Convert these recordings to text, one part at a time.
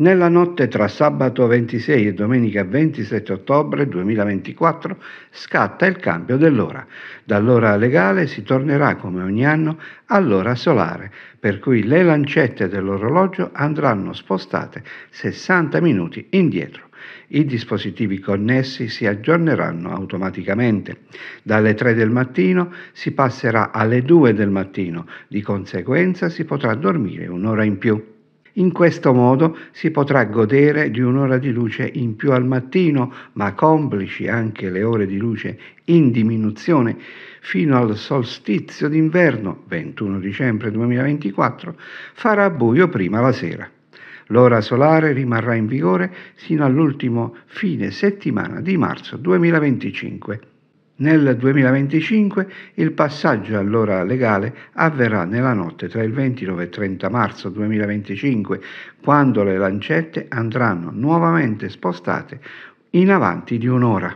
Nella notte tra sabato 26 e domenica 27 ottobre 2024 scatta il cambio dell'ora. Dall'ora legale si tornerà come ogni anno all'ora solare, per cui le lancette dell'orologio andranno spostate 60 minuti indietro. I dispositivi connessi si aggiorneranno automaticamente. Dalle 3 del mattino si passerà alle 2 del mattino, di conseguenza si potrà dormire un'ora in più. In questo modo si potrà godere di un'ora di luce in più al mattino, ma complici anche le ore di luce in diminuzione fino al solstizio d'inverno 21 dicembre 2024, farà buio prima la sera. L'ora solare rimarrà in vigore fino all'ultimo fine settimana di marzo 2025. Nel 2025 il passaggio all'ora legale avverrà nella notte tra il 29 e 30 marzo 2025, quando le lancette andranno nuovamente spostate in avanti di un'ora.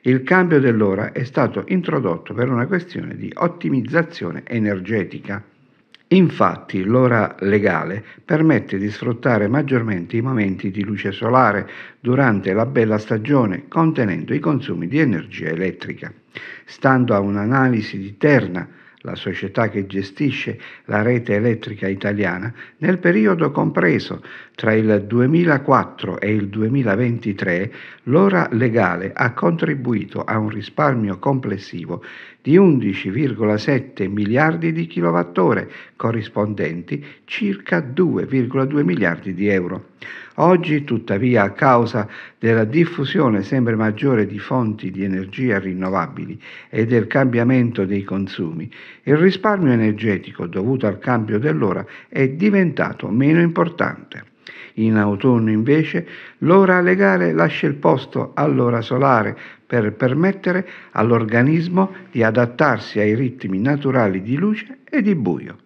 Il cambio dell'ora è stato introdotto per una questione di ottimizzazione energetica. Infatti l'ora legale permette di sfruttare maggiormente i momenti di luce solare durante la bella stagione contenendo i consumi di energia elettrica. Stando a un'analisi di Terna, la società che gestisce la rete elettrica italiana, nel periodo compreso tra il 2004 e il 2023, l'ora legale ha contribuito a un risparmio complessivo di 11,7 miliardi di kilowattore, corrispondenti circa 2,2 miliardi di euro. Oggi, tuttavia, a causa della diffusione sempre maggiore di fonti di energia rinnovabili e del cambiamento dei consumi, il risparmio energetico dovuto al cambio dell'ora è diventato meno importante. In autunno invece l'ora legale lascia il posto all'ora solare per permettere all'organismo di adattarsi ai ritmi naturali di luce e di buio.